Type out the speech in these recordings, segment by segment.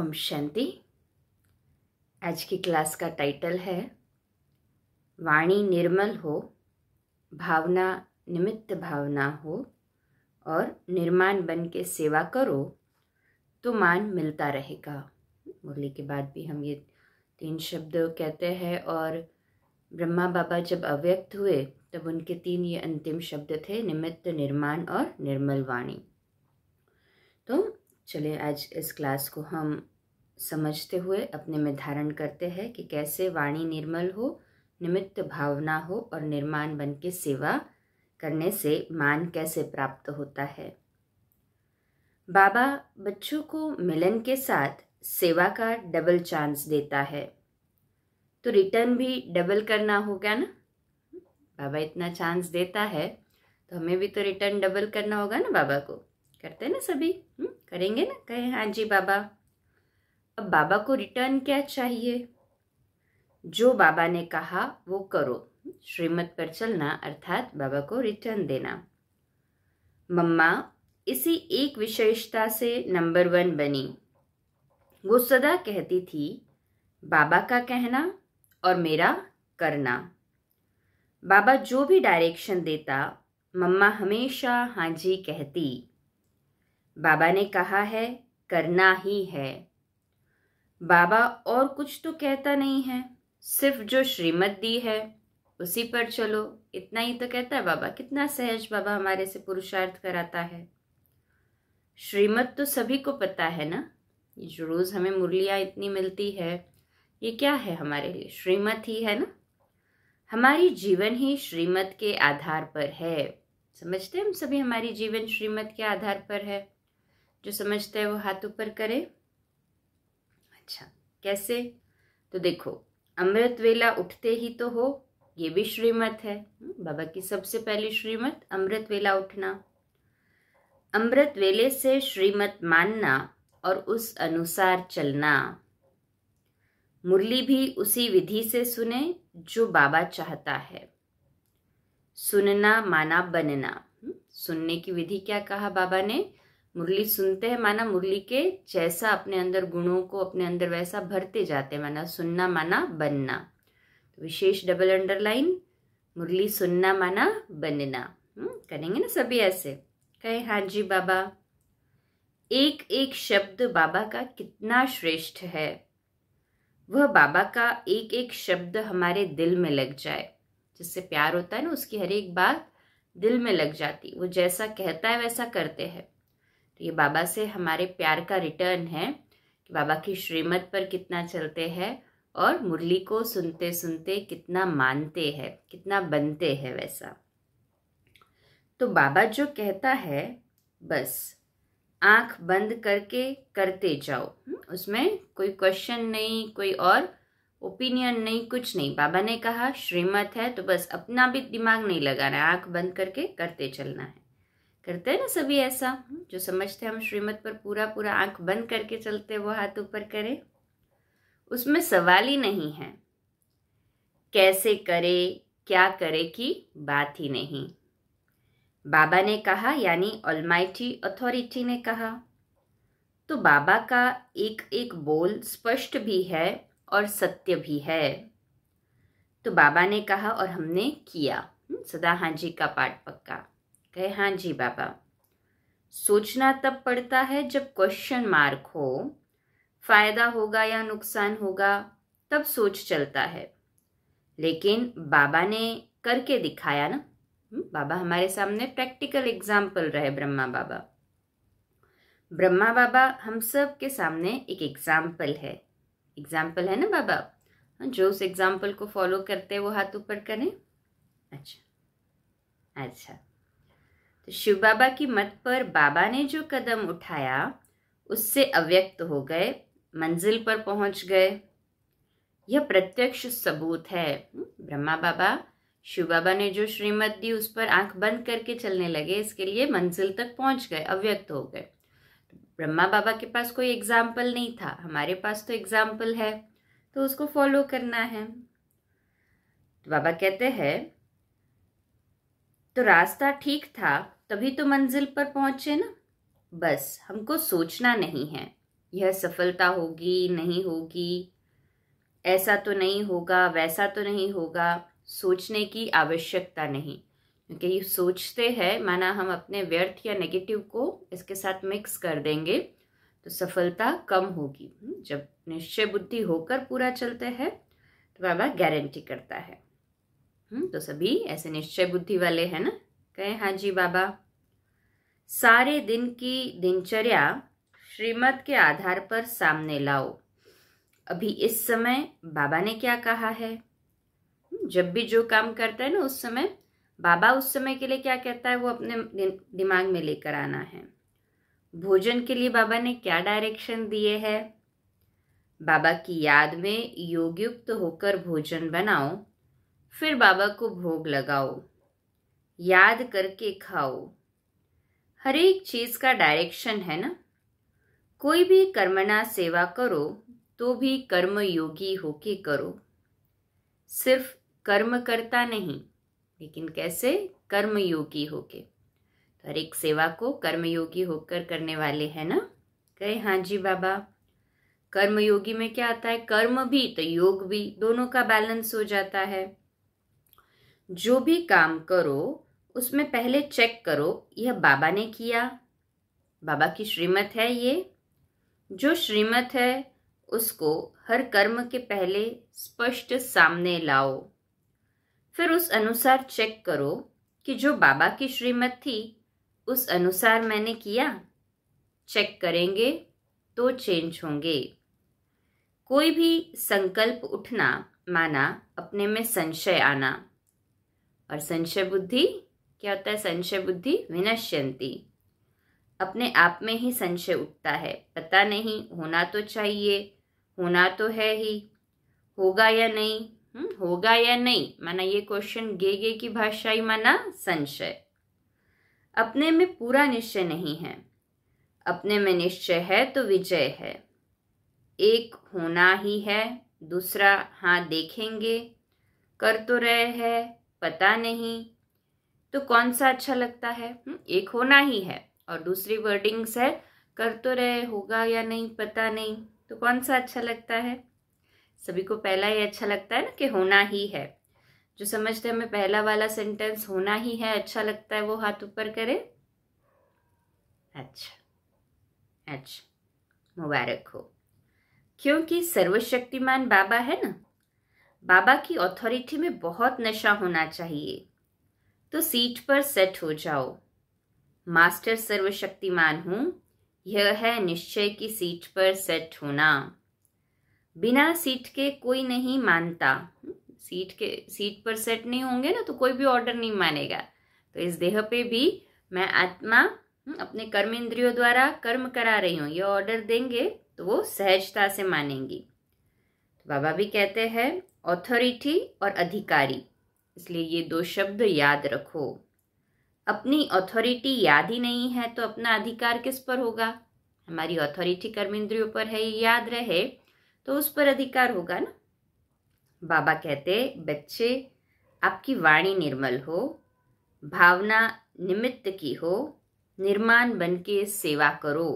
ओम शांति आज की क्लास का टाइटल है वाणी निर्मल हो भावना निमित्त भावना हो और निर्माण बन के सेवा करो तो मान मिलता रहेगा मुरली के बाद भी हम ये तीन शब्द कहते हैं और ब्रह्मा बाबा जब अव्यक्त हुए तब उनके तीन ये अंतिम शब्द थे निमित्त निर्माण और निर्मल वाणी तो चलिए आज इस क्लास को हम समझते हुए अपने में धारण करते हैं कि कैसे वाणी निर्मल हो निमित्त भावना हो और निर्माण बन के सेवा करने से मान कैसे प्राप्त होता है बाबा बच्चों को मिलन के साथ सेवा का डबल चांस देता है तो रिटर्न भी डबल करना हो गया ना बाबा इतना चांस देता है तो हमें भी तो रिटर्न डबल करना होगा ना बाबा को करते हैं ना सभी हुँ? हम्म, करेंगे ना कहे हाँ जी बाबा अब बाबा को रिटर्न क्या चाहिए जो बाबा ने कहा वो करो श्रीमत पर चलना अर्थात बाबा को रिटर्न देना मम्मा इसी एक विशेषता से नंबर वन बनी वो सदा कहती थी बाबा का कहना और मेरा करना बाबा जो भी डायरेक्शन देता मम्मा हमेशा हाँ जी कहती बाबा ने कहा है करना ही है बाबा और कुछ तो कहता नहीं है सिर्फ जो श्रीमत दी है उसी पर चलो इतना ही तो कहता है बाबा कितना सहज बाबा हमारे से पुरुषार्थ कराता है श्रीमत तो सभी को पता है ना ये रोज़ हमें मुरलियाँ इतनी मिलती है ये क्या है हमारे लिए श्रीमत ही है ना हमारी जीवन ही श्रीमत के आधार पर है समझते हैं हम सभी हमारी जीवन श्रीमत के आधार पर है जो समझता है वो हाथ ऊपर करे अच्छा कैसे तो देखो अमृत वेला उठते ही तो हो ये भी श्रीमत है बाबा की सबसे पहली श्रीमत अमृत वेला उठना अमृत वेले से श्रीमत मानना और उस अनुसार चलना मुरली भी उसी विधि से सुने जो बाबा चाहता है सुनना माना बनना सुनने की विधि क्या कहा बाबा ने मुरली सुनते हैं माना मुरली के जैसा अपने अंदर गुणों को अपने अंदर वैसा भरते जाते हैं माना सुनना माना बनना तो विशेष डबल अंडरलाइन मुरली सुनना माना बनना हम्म, करेंगे ना सभी ऐसे कहे हाँ जी बाबा एक एक शब्द बाबा का कितना श्रेष्ठ है वह बाबा का एक एक शब्द हमारे दिल में लग जाए जिससे प्यार होता है ना उसकी हर एक बात दिल में लग जाती वो जैसा कहता है वैसा करते हैं तो ये बाबा से हमारे प्यार का रिटर्न है कि बाबा की श्रीमत पर कितना चलते हैं और मुरली को सुनते सुनते कितना मानते हैं कितना बनते हैं वैसा तो बाबा जो कहता है बस आंख बंद करके करते जाओ हम्म, उसमें कोई क्वेश्चन नहीं कोई और ओपिनियन नहीं कुछ नहीं बाबा ने कहा श्रीमत है तो बस अपना भी दिमाग नहीं लगाना है आंख बंद करके करते चलना है करते हैं ना सभी ऐसा जो समझते हम श्रीमत पर पूरा पूरा आंख बंद करके चलते वो हाथ ऊपर करें उसमें सवाल ही नहीं है कैसे करे क्या करे की बात ही नहीं बाबा ने कहा यानी ऑलमाइटी अथॉरिटी ने कहा तो बाबा का एक एक बोल स्पष्ट भी है और सत्य भी है तो बाबा ने कहा और हमने किया सदा हाँ जी का पाठ पक्का कहे हाँ जी बाबा सोचना तब पड़ता है जब क्वेश्चन मार्क हो फायदा होगा या नुकसान होगा तब सोच चलता है लेकिन बाबा ने करके दिखाया ना हम्म, बाबा हमारे सामने प्रैक्टिकल एग्जाम्पल रहे ब्रह्मा बाबा ब्रह्मा बाबा हम सब के सामने एक एग्जाम्पल है एग्जाम्पल है ना बाबा हाँ, जो उस एग्जाम्पल को फॉलो करते हैं वो हाथ ऊपर करें अच्छा अच्छा तो शिव बाबा की मत पर बाबा ने जो कदम उठाया उससे अव्यक्त हो गए मंजिल पर पहुंच गए यह प्रत्यक्ष सबूत है ब्रह्मा बाबा शिव बाबा ने जो श्रीमत दी उस पर आंख बंद करके चलने लगे इसके लिए मंजिल तक पहुंच गए अव्यक्त हो गए ब्रह्मा बाबा के पास कोई एग्जाम्पल नहीं था हमारे पास तो एग्जाम्पल है तो उसको फॉलो करना है तो बाबा कहते हैं तो रास्ता ठीक था तभी तो मंजिल पर पहुंचे ना बस हमको सोचना नहीं है यह सफलता होगी नहीं होगी ऐसा तो नहीं होगा वैसा तो नहीं होगा सोचने की आवश्यकता नहीं क्योंकि ये सोचते हैं माना हम अपने व्यर्थ या नेगेटिव को इसके साथ मिक्स कर देंगे तो सफलता कम होगी हम्म, जब निश्चय बुद्धि होकर पूरा चलते हैं तो बाबा गारंटी करता है हुँ? हम्म, तो सभी ऐसे निश्चय बुद्धि वाले हैं ना कहें हाँ जी बाबा सारे दिन की दिनचर्या श्रीमत के आधार पर सामने लाओ अभी इस समय बाबा ने क्या कहा है हम्म, जब भी जो काम करता है ना उस समय बाबा उस समय के लिए क्या कहता है वो अपने दिमाग में लेकर आना है भोजन के लिए बाबा ने क्या डायरेक्शन दिए है बाबा की याद में योगयुक्त होकर भोजन बनाओ फिर बाबा को भोग लगाओ याद करके खाओ हर एक चीज़ का डायरेक्शन है ना कोई भी कर्मणा सेवा करो तो भी कर्म योगी होके करो सिर्फ कर्म करता नहीं लेकिन कैसे योगी होके तो हर एक सेवा को कर्मयोगी होकर करने वाले है ना कहे हाँ जी बाबा कर्मयोगी में क्या आता है कर्म भी तो योग भी दोनों का बैलेंस हो जाता है जो भी काम करो उसमें पहले चेक करो यह बाबा ने किया बाबा की श्रीमत है ये जो श्रीमत है उसको हर कर्म के पहले स्पष्ट सामने लाओ फिर उस अनुसार चेक करो कि जो बाबा की श्रीमत थी उस अनुसार मैंने किया चेक करेंगे तो चेंज होंगे कोई भी संकल्प उठना माना अपने में संशय आना और संशय बुद्धि क्या होता है संशय बुद्धि विनश्यंती अपने आप में ही संशय उठता है पता नहीं होना तो चाहिए होना तो है ही होगा या नहीं हम्म, होगा या नहीं माना ये क्वेश्चन गे गे की भाषाई माना संशय अपने में पूरा निश्चय नहीं है अपने में निश्चय है तो विजय है एक होना ही है दूसरा हाँ देखेंगे कर तो रहे हैं पता नहीं तो कौन सा अच्छा लगता है हम्म, एक होना ही है और दूसरी वर्डिंग्स है कर तो रहे होगा या नहीं पता नहीं तो कौन सा अच्छा लगता है सभी को पहला ही अच्छा लगता है ना कि होना ही है जो समझते हमें पहला वाला सेंटेंस होना ही है अच्छा लगता है वो हाथ ऊपर करे अच्छा अच्छा मुबारक हो क्योंकि सर्वशक्तिमान बाबा है ना बाबा की अथॉरिटी में बहुत नशा होना चाहिए तो सीट पर सेट हो जाओ मास्टर सर्वशक्तिमान हूं यह है निश्चय की सीट पर सेट होना बिना सीट के कोई नहीं मानता सीट के सीट पर सेट नहीं होंगे ना तो कोई भी ऑर्डर नहीं मानेगा तो इस देह पे भी मैं आत्मा हम्म, अपने कर्म इंद्रियों द्वारा कर्म करा रही हूँ ये ऑर्डर देंगे तो वो सहजता से मानेंगी तो बाबा भी कहते हैं ऑथोरिटी और अधिकारी इसलिए ये दो शब्द याद रखो अपनी ऑथोरिटी याद ही नहीं है तो अपना अधिकार किस पर होगा हमारी ऑथोरिटी इंद्रियों पर है ये याद रहे तो उस पर अधिकार होगा ना बाबा कहते बच्चे आपकी वाणी निर्मल हो भावना निमित्त की हो निर्माण बन के सेवा करो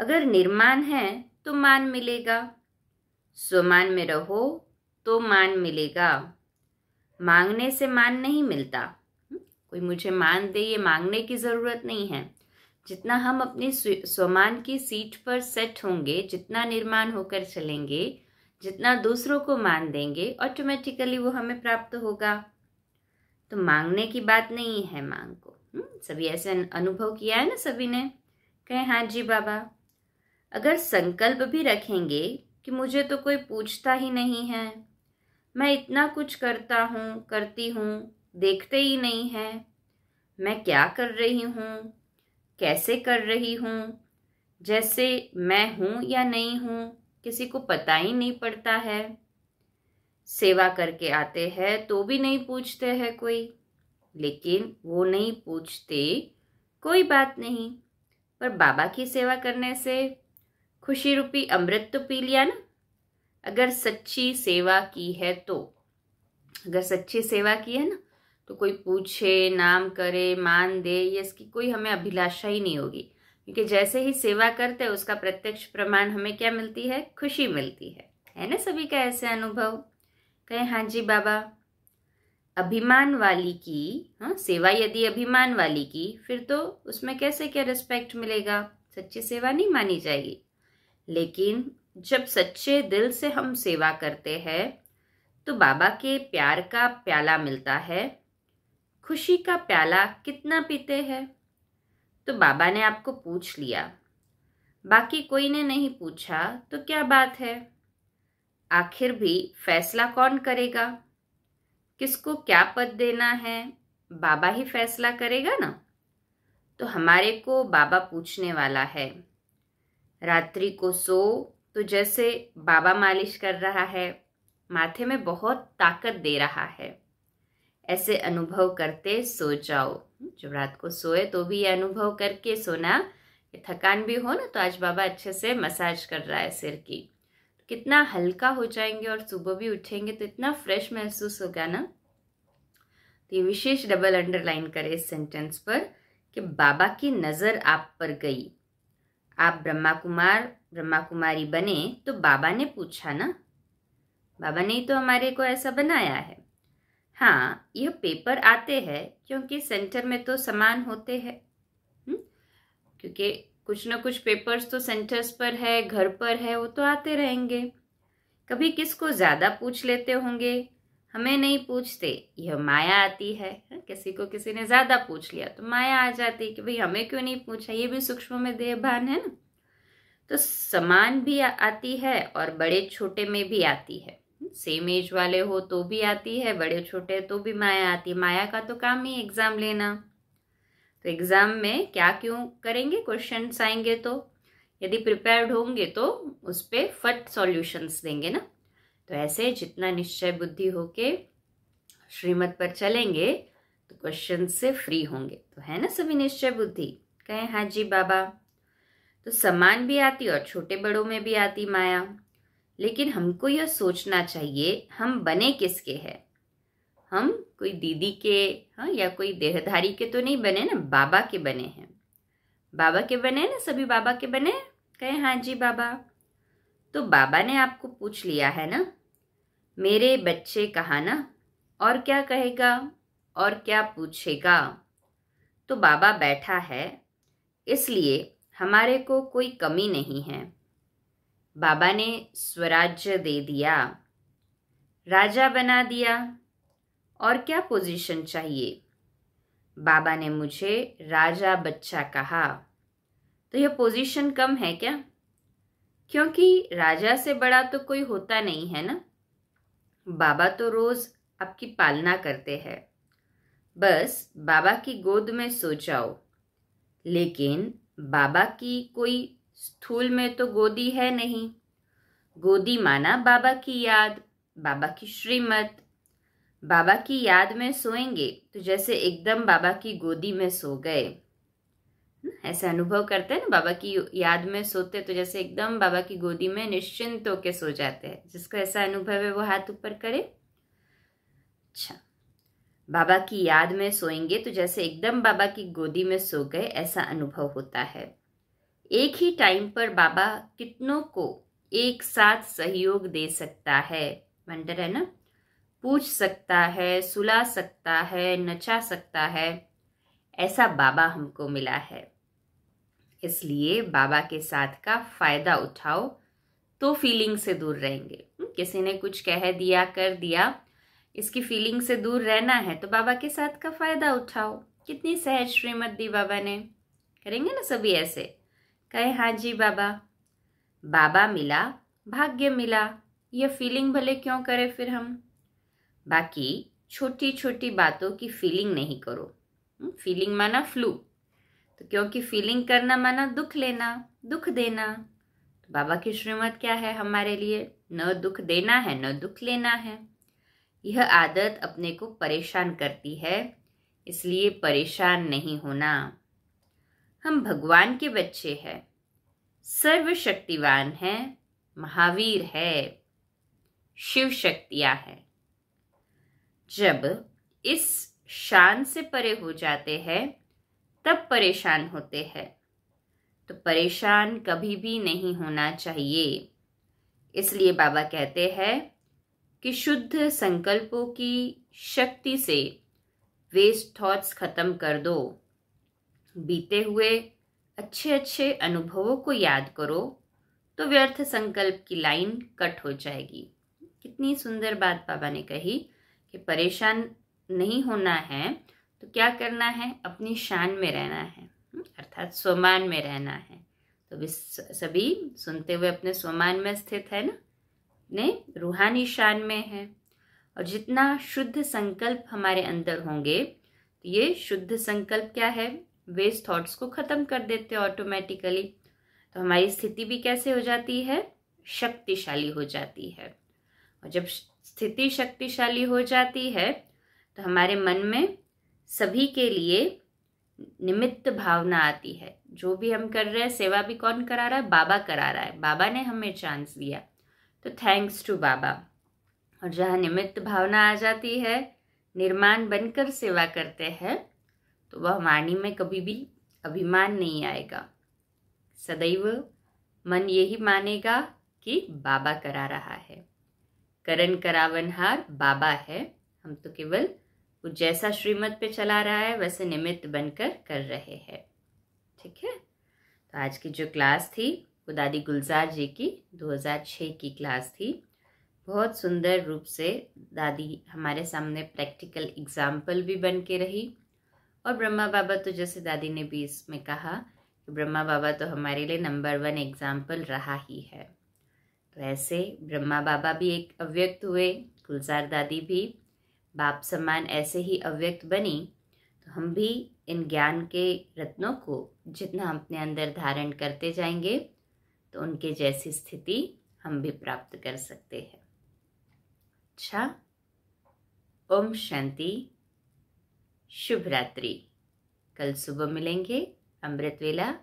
अगर निर्माण है तो मान मिलेगा स्वमान में रहो तो मान मिलेगा मांगने से मान नहीं मिलता हम्म? कोई मुझे मान दे ये मांगने की ज़रूरत नहीं है जितना हम अपनी स्वमान की सीट पर सेट होंगे जितना निर्माण होकर चलेंगे जितना दूसरों को मान देंगे ऑटोमेटिकली वो हमें प्राप्त होगा तो मांगने की बात नहीं है मांग को हम्म? सभी ऐसे अनुभव किया है ना सभी ने कहे हाँ जी बाबा अगर संकल्प भी रखेंगे कि मुझे तो कोई पूछता ही नहीं है मैं इतना कुछ करता हूँ करती हूँ देखते ही नहीं हैं मैं क्या कर रही हूँ कैसे कर रही हूँ जैसे मैं हूँ या नहीं हूँ किसी को पता ही नहीं पड़ता है सेवा करके आते हैं तो भी नहीं पूछते हैं कोई लेकिन वो नहीं पूछते कोई बात नहीं पर बाबा की सेवा करने से खुशी रूपी अमृत तो पी लिया ना अगर सच्ची सेवा की है तो अगर सच्ची सेवा की है ना तो कोई पूछे नाम करे मान दे ये इसकी कोई हमें अभिलाषा ही नहीं होगी क्योंकि जैसे ही सेवा करते हैं उसका प्रत्यक्ष प्रमाण हमें क्या मिलती है खुशी मिलती है है ना सभी का ऐसे अनुभव कहें हाँ जी बाबा अभिमान वाली की हाँ सेवा यदि अभिमान वाली की फिर तो उसमें कैसे क्या रिस्पेक्ट मिलेगा सच्ची सेवा नहीं मानी जाएगी लेकिन जब सच्चे दिल से हम सेवा करते हैं तो बाबा के प्यार का प्याला मिलता है खुशी का प्याला कितना पीते हैं तो बाबा ने आपको पूछ लिया बाकी कोई ने नहीं पूछा तो क्या बात है आखिर भी फैसला कौन करेगा किसको क्या पद देना है बाबा ही फैसला करेगा ना तो हमारे को बाबा पूछने वाला है रात्रि को सो तो जैसे बाबा मालिश कर रहा है माथे में बहुत ताकत दे रहा है ऐसे अनुभव करते सो जाओ जब रात को सोए तो भी ये अनुभव करके सोना थकान भी हो ना तो आज बाबा अच्छे से मसाज कर रहा है सिर की तो कितना हल्का हो जाएंगे और सुबह भी उठेंगे तो इतना फ्रेश महसूस होगा ना तो ये विशेष डबल अंडरलाइन करें इस सेंटेंस पर कि बाबा की नज़र आप पर गई आप ब्रह्मा कुमार ब्रह्मा कुमारी बने तो बाबा ने पूछा ना बाबा ने तो हमारे को ऐसा बनाया है हाँ यह पेपर आते हैं क्योंकि सेंटर में तो समान होते हैं हम्म? क्योंकि कुछ ना कुछ पेपर्स तो सेंटर्स पर है घर पर है वो तो आते रहेंगे कभी किसको ज़्यादा पूछ लेते होंगे हमें नहीं पूछते यह माया आती है हाँ, किसी को किसी ने ज़्यादा पूछ लिया तो माया आ जाती कि भाई हमें क्यों नहीं पूछा ये भी सूक्ष्म में देहभान है ना तो समान भी आती है और बड़े छोटे में भी आती है सेम एज वाले हो तो भी आती है बड़े छोटे तो भी माया आती है माया का तो काम ही एग्ज़ाम लेना तो एग्ज़ाम में क्या क्यों करेंगे क्वेश्चन आएंगे तो यदि प्रिपेयर्ड होंगे तो उस पर फट सॉल्यूशंस देंगे ना तो ऐसे जितना निश्चय बुद्धि होके श्रीमत पर चलेंगे तो क्वेश्चन से फ्री होंगे तो है ना सभी निश्चय बुद्धि कहें हाँ जी बाबा तो समान भी आती और छोटे बड़ों में भी आती माया लेकिन हमको यह सोचना चाहिए हम बने किसके हैं हम कोई दीदी के हाँ या कोई देहधारी के तो नहीं बने ना बाबा के बने हैं बाबा के बने ना सभी बाबा के बने कहे हाँ जी बाबा तो बाबा ने आपको पूछ लिया है ना मेरे बच्चे कहा ना और क्या कहेगा और क्या पूछेगा तो बाबा बैठा है इसलिए हमारे को कोई कमी नहीं है बाबा ने स्वराज्य दे दिया राजा बना दिया और क्या पोजीशन चाहिए बाबा ने मुझे राजा बच्चा कहा तो यह पोजीशन कम है क्या क्योंकि राजा से बड़ा तो कोई होता नहीं है ना बाबा तो रोज़ आपकी पालना करते हैं बस बाबा की गोद में सो जाओ लेकिन बाबा की कोई स्थूल में तो गोदी है नहीं गोदी माना बाबा की याद बाबा की श्रीमत बाबा की याद में सोएंगे तो जैसे एकदम बाबा की गोदी में सो गए ऐसा अनुभव करते हैं ना बाबा की याद में सोते तो जैसे एकदम बाबा की गोदी में निश्चिंत होके सो जाते हैं जिसका ऐसा अनुभव है वो हाथ ऊपर करे अच्छा बाबा की याद में सोएंगे तो जैसे एकदम बाबा की गोदी में सो गए ऐसा अनुभव होता है एक ही टाइम पर बाबा कितनों को एक साथ सहयोग दे सकता है मंडर है ना पूछ सकता है सुला सकता है नचा सकता है ऐसा बाबा हमको मिला है इसलिए बाबा के साथ का फायदा उठाओ तो फीलिंग से दूर रहेंगे हम्म, किसी ने कुछ कह दिया कर दिया इसकी फीलिंग से दूर रहना है तो बाबा के साथ का फायदा उठाओ कितनी सहज श्रीमत दी बाबा ने करेंगे ना सभी ऐसे कहे हाँ जी बाबा बाबा मिला भाग्य मिला यह फीलिंग भले क्यों करें फिर हम बाकी छोटी छोटी बातों की फीलिंग नहीं करो फीलिंग हम्म, माना फ्लू तो क्योंकि फीलिंग करना माना दुख लेना दुख देना तो बाबा की श्रीमत क्या है हमारे लिए न दुख देना है न दुख लेना है यह आदत अपने को परेशान करती है इसलिए परेशान नहीं होना हम भगवान के बच्चे हैं सर्वशक्तिवान हैं महावीर है शिव शक्तियाँ हैं जब इस शान से परे हो जाते हैं तब परेशान होते हैं तो परेशान कभी भी नहीं होना चाहिए इसलिए बाबा कहते हैं कि शुद्ध संकल्पों की शक्ति से वेस्ट थॉट्स खत्म कर दो बीते हुए अच्छे अच्छे अनुभवों को याद करो तो व्यर्थ संकल्प की लाइन कट हो जाएगी कितनी सुंदर बात बाबा ने कही कि परेशान नहीं होना है तो क्या करना है अपनी शान में रहना है हम्म, अर्थात स्वमान में रहना है तो भी सभी सुनते हुए अपने स्वमान में स्थित है ना अपने रूहानी शान में है और जितना शुद्ध संकल्प हमारे अंदर होंगे तो ये शुद्ध संकल्प क्या है वेस्ट थॉट्स को ख़त्म कर देते हैं ऑटोमेटिकली तो हमारी स्थिति भी कैसे हो जाती है शक्तिशाली हो जाती है और जब स्थिति शक्तिशाली हो जाती है तो हमारे मन में सभी के लिए निमित्त भावना आती है जो भी हम कर रहे हैं सेवा भी कौन करा रहा है बाबा करा रहा है बाबा ने हमें चांस दिया तो थैंक्स टू बाबा और जहाँ निमित्त भावना आ जाती है निर्माण बनकर सेवा करते हैं तो वह वाणी में कभी भी अभिमान नहीं आएगा सदैव मन यही मानेगा कि बाबा करा रहा है करण करावन हार बाबा है हम तो केवल वो जैसा श्रीमत पे चला रहा है वैसे निमित्त बनकर कर रहे हैं ठीक है तो आज की जो क्लास थी वो दादी गुलजार जी की 2006 की क्लास थी बहुत सुंदर रूप से दादी हमारे सामने प्रैक्टिकल एग्जाम्पल भी बन के रही और ब्रह्मा बाबा तो जैसे दादी ने भी इसमें कहा कि ब्रह्मा बाबा तो हमारे लिए नंबर वन एग्जाम्पल रहा ही है तो ऐसे ब्रह्मा बाबा भी एक अव्यक्त हुए गुलजार दादी भी बाप सम्मान ऐसे ही अव्यक्त बनी तो हम भी इन ज्ञान के रत्नों को जितना हम अपने अंदर धारण करते जाएंगे तो उनके जैसी स्थिति हम भी प्राप्त कर सकते हैं अच्छा ओम शांति शुभ रात्रि कल सुबह मिलेंगे अमृत वेला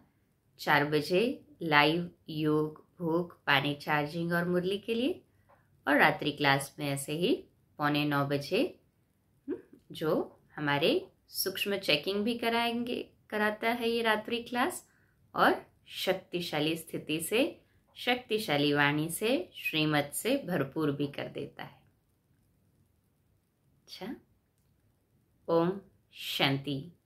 चार बजे लाइव योग भोग पानी चार्जिंग और मुरली के लिए और रात्रि क्लास में ऐसे ही पौने नौ बजे जो हमारे सूक्ष्म चेकिंग भी कराएंगे कराता है ये रात्रि क्लास और शक्तिशाली स्थिति से शक्तिशाली वाणी से श्रीमत से भरपूर भी कर देता है अच्छा ओम शांति